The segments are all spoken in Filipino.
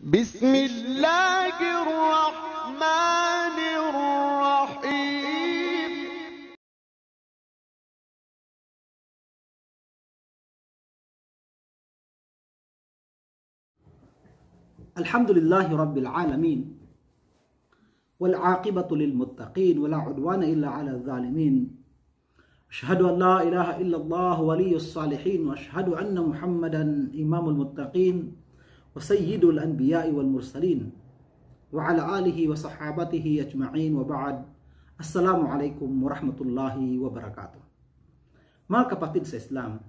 بسم الله الرحمن الرحيم الحمد لله رب العالمين والعاقبة للمتقين ولا عدوان إلا على الظالمين أشهد أن لا إله إلا الله ولي الصالحين وأشهد أن محمدا إمام المتقين وسيد الأنبياء والمرسلين وعلى آله وصحابته أجمعين وبعد Assalamu alaikum warahmatullahi wabarakatuh. Mga kapatid sa Islam,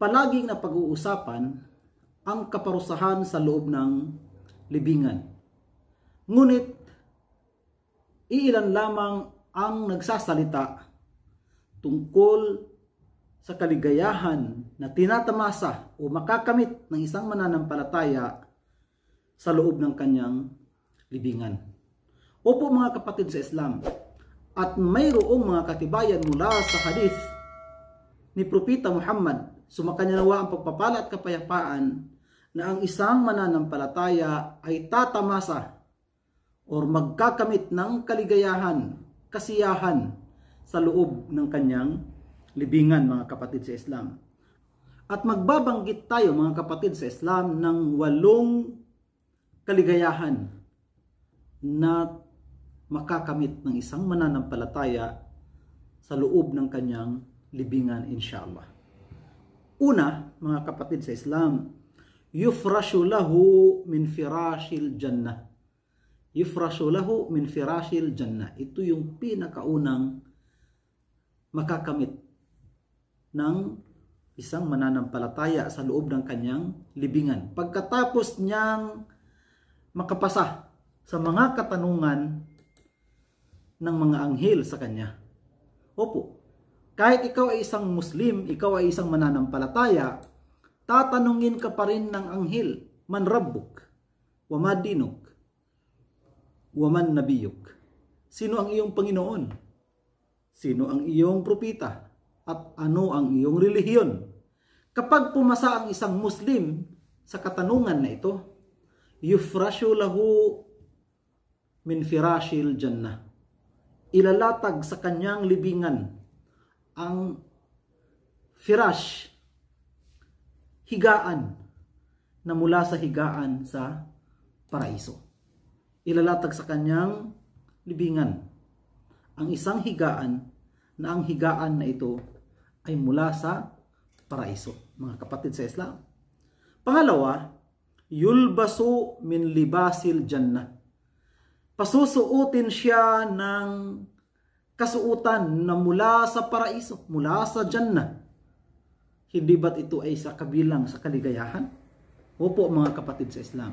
palaging na pag-uusapan ang kaparusahan sa loob ng libingan. Ngunit, iilan lamang ang nagsasalita tungkol sa kaligayahan na tinatamasa o makakamit ng isang mananampalataya sa loob ng kanyang libingan. Opo mga kapatid sa Islam, at mayroong mga katibayan mula sa hadith ni Propeta Muhammad, sumakanya nawa ang pagpapala at kapayapaan na ang isang mananampalataya ay tatamasa o magkakamit ng kaligayahan, kasiyahan sa loob ng kanyang libingan mga kapatid sa Islam. At magbabanggit tayo mga kapatid sa Islam ng walong kaligayahan na makakamit ng isang mananampalataya sa loob ng kanyang libingan inshallah. Una, mga kapatid sa Islam, yufrashu lahu min firashil jannah. Yufrashu lahu min firashil jannah. Ito yung pinakaunang makakamit ng isang mananampalataya sa loob ng kanyang libingan. Pagkatapos niyang makapasa sa mga katanungan ng mga anghel sa kanya. Opo, kahit ikaw ay isang Muslim, ikaw ay isang mananampalataya, tatanungin ka pa rin ng anghel, man rabbuk, wa madinuk, wa man nabiyuk. Sino ang iyong Panginoon? Sino ang iyong propita? at ano ang iyong relihiyon. Kapag pumasa ang isang Muslim sa katanungan na ito, yufrashu lahu min firashil jannah. Ilalatag sa kanyang libingan ang firash, higaan na mula sa higaan sa paraiso. Ilalatag sa kanyang libingan ang isang higaan na ang higaan na ito ay mula sa paraiso, mga kapatid sa Islam. Pangalawa, yulbasu min libasil jannah. Pasusuotin siya ng kasuutan na mula sa paraiso, mula sa jannah. Hindi ba't ito ay sa kabilang sa kaligayahan? Opo mga kapatid sa Islam.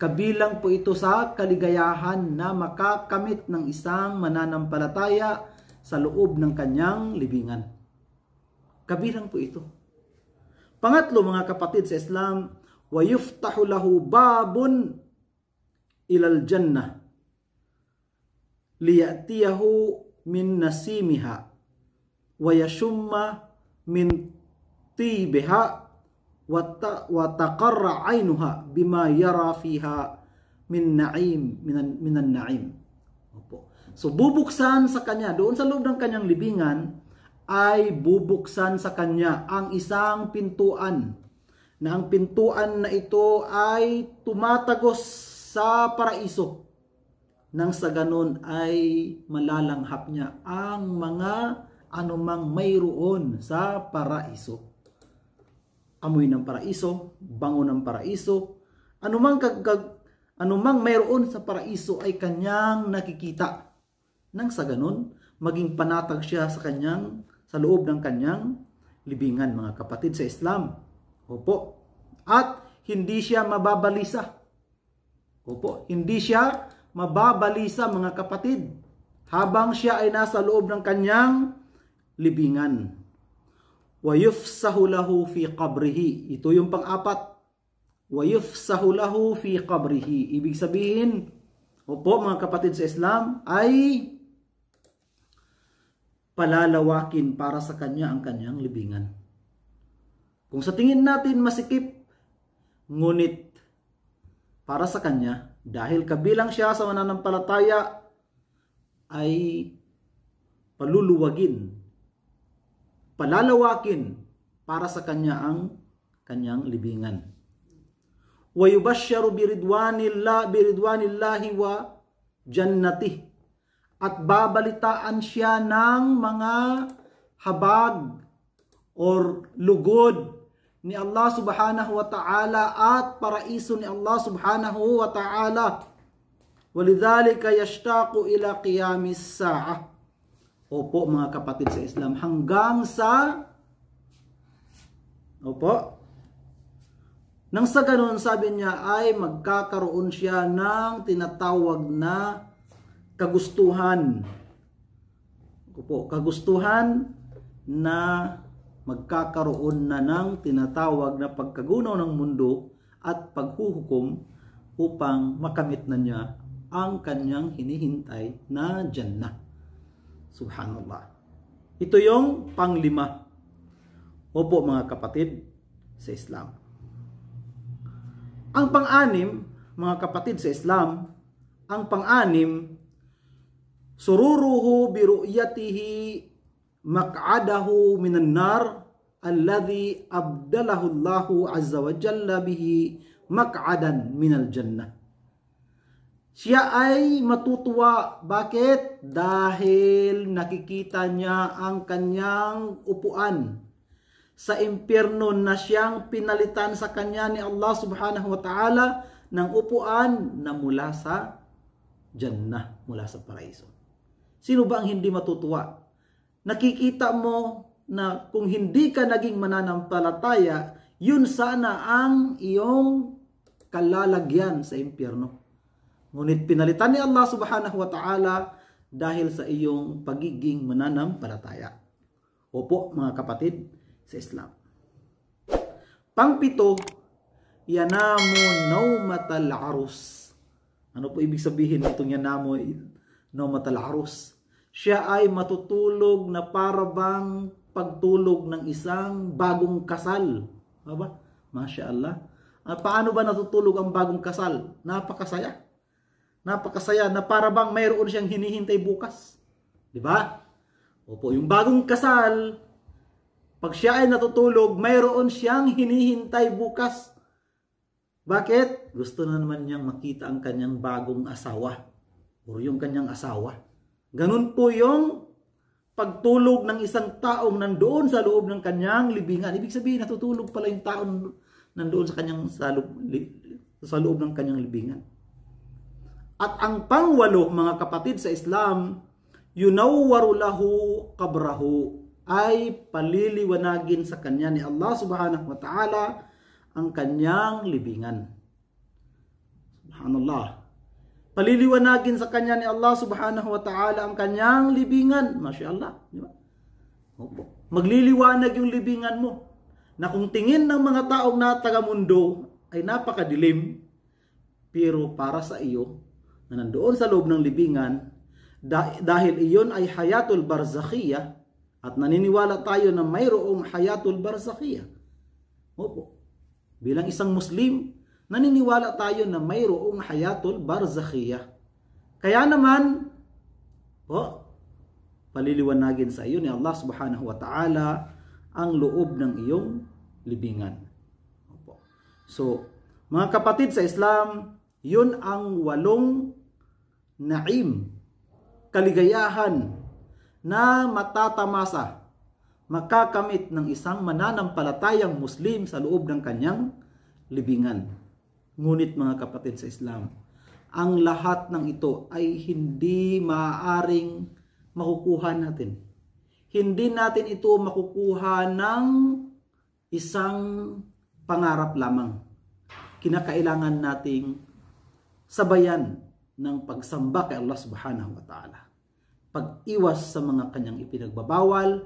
Kabilang po ito sa kaligayahan na makakamit ng isang mananampalataya sa loob ng kanyang libingan. Kabilang po ito. Pangatlo mga kapatid sa Islam, wa yuftahu lahu babun ilal jannah liyatiyahu min nasimiha wa yashumma min tibiha wa taqarra aynuha bima yara fiha min na'im minan, minan na'im. Opo. So bubuksan sa kanya doon sa loob ng kanyang libingan ay bubuksan sa kanya ang isang pintuan na ang pintuan na ito ay tumatagos sa paraiso nang sa ganon ay malalanghap niya ang mga anumang mayroon sa paraiso. Amoy ng paraiso, bango ng paraiso, anumang -kag anumang mayroon sa paraiso ay kanyang nakikita. Nang sa ganon, maging panatag siya sa kanyang sa loob ng kanyang libingan mga kapatid sa Islam. Opo. At hindi siya mababalisa. Opo, hindi siya mababalisa mga kapatid habang siya ay nasa loob ng kanyang libingan. Wa yufsahu lahu fi qabrihi. Ito yung pang-apat. Wa yufsahu lahu fi qabrihi. Ibig sabihin, opo mga kapatid sa Islam, ay palalawakin para sa kanya ang kanyang libingan. Kung sa tingin natin masikip, ngunit para sa kanya, dahil kabilang siya sa mananampalataya, ay paluluwagin, palalawakin para sa kanya ang kanyang libingan. وَيُبَشَّرُ بِرِدْوَانِ اللَّهِ, بِرِدْوَانِ اللَّهِ وَجَنَّتِهِ at babalitaan siya ng mga habag or lugod ni Allah subhanahu wa ta'ala at paraiso ni Allah subhanahu wa ta'ala. Walidhalika yashtaqu ila qiyamis sa'ah. Opo mga kapatid sa Islam hanggang sa Opo. Nang sa ganun sabi niya ay magkakaroon siya ng tinatawag na kagustuhan ko po, kagustuhan na magkakaroon na ng tinatawag na pagkagunaw ng mundo at paghuhukom upang makamit na niya ang kanyang hinihintay na jannah. Subhanallah. Ito yung panglima. Opo mga kapatid sa Islam. Ang pang-anim, mga kapatid sa Islam, ang pang-anim sururuhu bi ru'yatihi maq'adahu minan nar alladhi abdalahu Allahu azza wa jalla bihi maq'adan minal jannah. Siya ay matutuwa. Bakit? Dahil nakikita niya ang kanyang upuan sa impyerno na siyang pinalitan sa kanya ni Allah subhanahu wa ta'ala ng upuan na mula sa Jannah, mula sa paraiso. Sino ba ang hindi matutuwa? Nakikita mo na kung hindi ka naging mananampalataya, yun sana ang iyong kalalagyan sa impyerno. Ngunit pinalitan ni Allah subhanahu wa ta'ala dahil sa iyong pagiging mananampalataya. Opo mga kapatid sa Islam. Pangpito, yanamu naumatal arus. Ano po ibig sabihin itong yanamu no matalarus. Siya ay matutulog na parabang pagtulog ng isang bagong kasal. Aba, ano Masya Allah. Ah, paano ba natutulog ang bagong kasal? Napakasaya. Napakasaya na parabang mayroon siyang hinihintay bukas. Di ba? Opo, yung bagong kasal, pag siya ay natutulog, mayroon siyang hinihintay bukas. Bakit? Gusto na naman niyang makita ang kanyang bagong asawa o yung kanyang asawa. Ganun po yung pagtulog ng isang taong nandoon sa loob ng kanyang libingan. Ibig sabihin, natutulog pala yung taong nandoon sa kanyang sa loob, sa loob ng kanyang libingan. At ang pangwalo, mga kapatid sa Islam, yunawwaru lahu kabrahu ay paliliwanagin sa kanya ni Allah subhanahu wa ta'ala ang kanyang libingan. Subhanallah. Paliliwanagin sa kanya ni Allah subhanahu wa ta'ala ang kanyang libingan. Masya Allah. Di ba? Opo. Magliliwanag yung libingan mo. Na kung tingin ng mga taong na taga-mundo ay napakadilim, pero para sa iyo, na nandoon sa loob ng libingan, dahil iyon ay hayatul barzakhiya at naniniwala tayo na mayroong hayatul barzakhiya. Opo. Bilang isang Muslim, naniniwala tayo na mayroong hayatul barzakhiya. Kaya naman, po, paliliwanagin sa iyo ni Allah subhanahu wa ta'ala ang loob ng iyong libingan. So, mga kapatid sa Islam, yun ang walong naim, kaligayahan na matatamasa, makakamit ng isang mananampalatayang Muslim sa loob ng kanyang libingan. Ngunit mga kapatid sa Islam, ang lahat ng ito ay hindi maaring makukuha natin. Hindi natin ito makukuha ng isang pangarap lamang. Kinakailangan nating sabayan ng pagsamba kay Allah Subhanahu wa Ta'ala. Pag-iwas sa mga kanyang ipinagbabawal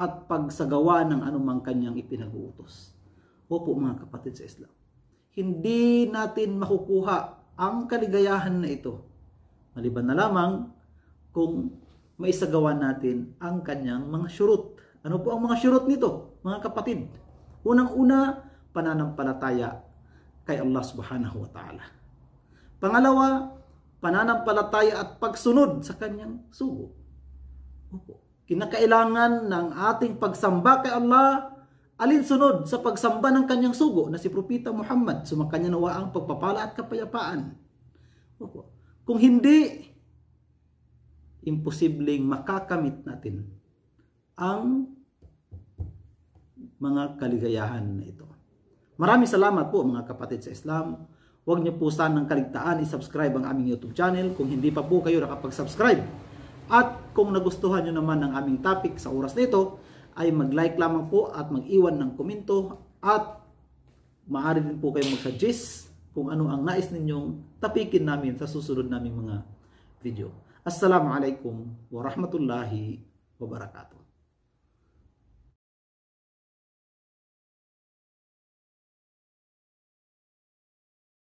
at pagsagawa ng anumang kanyang ipinag-uutos. Opo mga kapatid sa Islam hindi natin makukuha ang kaligayahan na ito. Maliban na lamang kung maisagawa natin ang kanyang mga syurut. Ano po ang mga syurut nito, mga kapatid? Unang-una, pananampalataya kay Allah subhanahu wa ta'ala. Pangalawa, pananampalataya at pagsunod sa kanyang sugo. Opo. Kinakailangan ng ating pagsamba kay Allah alinsunod sa pagsamba ng kanyang sugo na si Propita Muhammad sumakanya nawa ang pagpapala at kapayapaan. Kung hindi, imposibleng makakamit natin ang mga kaligayahan na ito. Maraming salamat po mga kapatid sa Islam. Huwag niyo po sanang kaligtaan i-subscribe ang aming YouTube channel kung hindi pa po kayo nakapag-subscribe. At kung nagustuhan niyo naman ang aming topic sa oras na ay mag-like lamang po at mag-iwan ng komento at maaari din po kayong mag-suggest kung ano ang nais ninyong tapikin namin sa susunod naming mga video. Assalamualaikum warahmatullahi wabarakatuh.